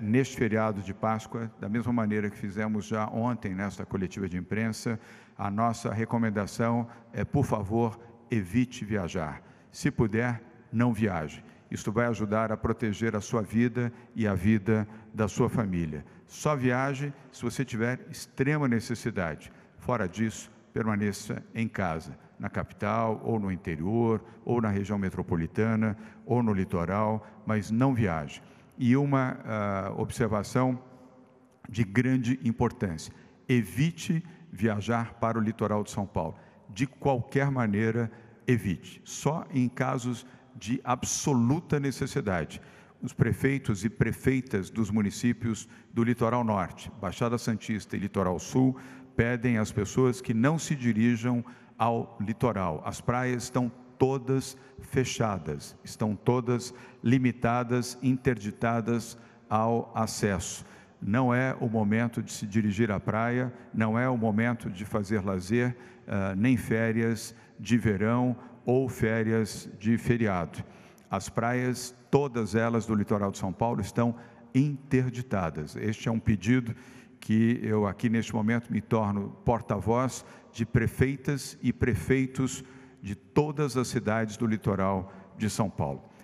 neste feriado de Páscoa, da mesma maneira que fizemos já ontem nesta coletiva de imprensa, a nossa recomendação é, por favor, evite viajar. Se puder, não viaje. Isto vai ajudar a proteger a sua vida e a vida da sua família. Só viaje se você tiver extrema necessidade. Fora disso, permaneça em casa, na capital, ou no interior, ou na região metropolitana, ou no litoral, mas não viaje e uma uh, observação de grande importância. Evite viajar para o litoral de São Paulo. De qualquer maneira, evite. Só em casos de absoluta necessidade. Os prefeitos e prefeitas dos municípios do Litoral Norte, Baixada Santista e Litoral Sul pedem às pessoas que não se dirijam ao litoral. As praias estão todas fechadas, estão todas limitadas, interditadas ao acesso. Não é o momento de se dirigir à praia, não é o momento de fazer lazer, eh, nem férias de verão ou férias de feriado. As praias, todas elas do litoral de São Paulo, estão interditadas. Este é um pedido que eu aqui neste momento me torno porta-voz de prefeitas e prefeitos de todas as cidades do litoral de São Paulo.